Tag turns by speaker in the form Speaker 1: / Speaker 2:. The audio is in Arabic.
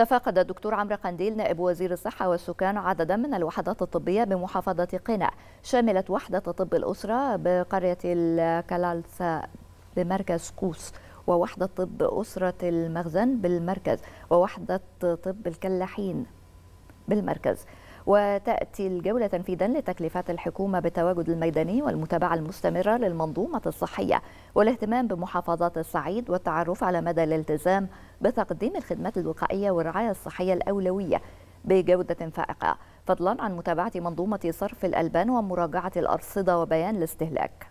Speaker 1: تفقد الدكتور عمرو قنديل نائب وزير الصحة والسكان عددا من الوحدات الطبية بمحافظة قنا شملت وحدة طب الأسرة بقرية الكلالسا بمركز قوس ووحدة طب أسرة المخزن بالمركز ووحدة طب الكلاحين بالمركز وتأتي الجولة تنفيذا لتكليفات الحكومة بالتواجد الميداني والمتابعة المستمرة للمنظومة الصحية والاهتمام بمحافظات الصعيد والتعرف على مدى الالتزام بتقديم الخدمات الوقائية والرعاية الصحية الأولوية بجودة فائقة فضلا عن متابعة منظومة صرف الألبان ومراجعة الأرصدة وبيان الاستهلاك